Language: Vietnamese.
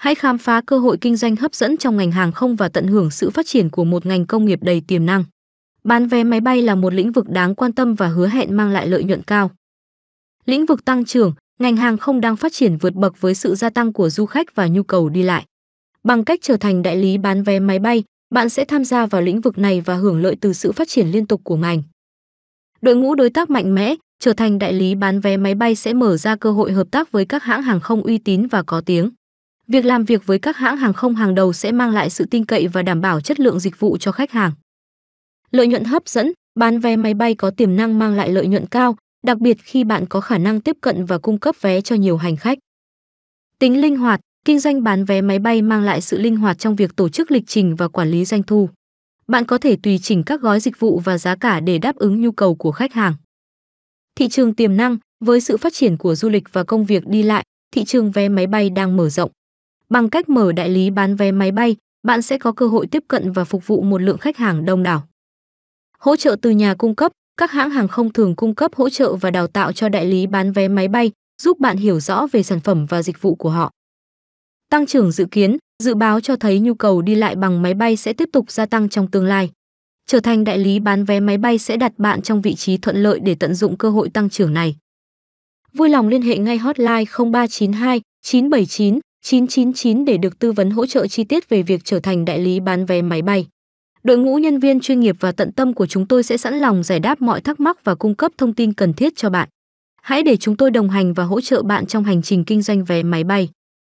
Hãy khám phá cơ hội kinh doanh hấp dẫn trong ngành hàng không và tận hưởng sự phát triển của một ngành công nghiệp đầy tiềm năng. Bán vé máy bay là một lĩnh vực đáng quan tâm và hứa hẹn mang lại lợi nhuận cao. Lĩnh vực tăng trưởng, ngành hàng không đang phát triển vượt bậc với sự gia tăng của du khách và nhu cầu đi lại. Bằng cách trở thành đại lý bán vé máy bay, bạn sẽ tham gia vào lĩnh vực này và hưởng lợi từ sự phát triển liên tục của ngành. Đội ngũ đối tác mạnh mẽ, trở thành đại lý bán vé máy bay sẽ mở ra cơ hội hợp tác với các hãng hàng không uy tín và có tiếng việc làm việc với các hãng hàng không hàng đầu sẽ mang lại sự tin cậy và đảm bảo chất lượng dịch vụ cho khách hàng. Lợi nhuận hấp dẫn, bán vé máy bay có tiềm năng mang lại lợi nhuận cao, đặc biệt khi bạn có khả năng tiếp cận và cung cấp vé cho nhiều hành khách. Tính linh hoạt, kinh doanh bán vé máy bay mang lại sự linh hoạt trong việc tổ chức lịch trình và quản lý doanh thu. Bạn có thể tùy chỉnh các gói dịch vụ và giá cả để đáp ứng nhu cầu của khách hàng. Thị trường tiềm năng, với sự phát triển của du lịch và công việc đi lại, thị trường vé máy bay đang mở rộng. Bằng cách mở đại lý bán vé máy bay, bạn sẽ có cơ hội tiếp cận và phục vụ một lượng khách hàng đông đảo. Hỗ trợ từ nhà cung cấp, các hãng hàng không thường cung cấp hỗ trợ và đào tạo cho đại lý bán vé máy bay, giúp bạn hiểu rõ về sản phẩm và dịch vụ của họ. Tăng trưởng dự kiến, dự báo cho thấy nhu cầu đi lại bằng máy bay sẽ tiếp tục gia tăng trong tương lai. Trở thành đại lý bán vé máy bay sẽ đặt bạn trong vị trí thuận lợi để tận dụng cơ hội tăng trưởng này. Vui lòng liên hệ ngay hotline 0392 979 999 để được tư vấn hỗ trợ chi tiết về việc trở thành đại lý bán vé máy bay. Đội ngũ nhân viên chuyên nghiệp và tận tâm của chúng tôi sẽ sẵn lòng giải đáp mọi thắc mắc và cung cấp thông tin cần thiết cho bạn. Hãy để chúng tôi đồng hành và hỗ trợ bạn trong hành trình kinh doanh vé máy bay.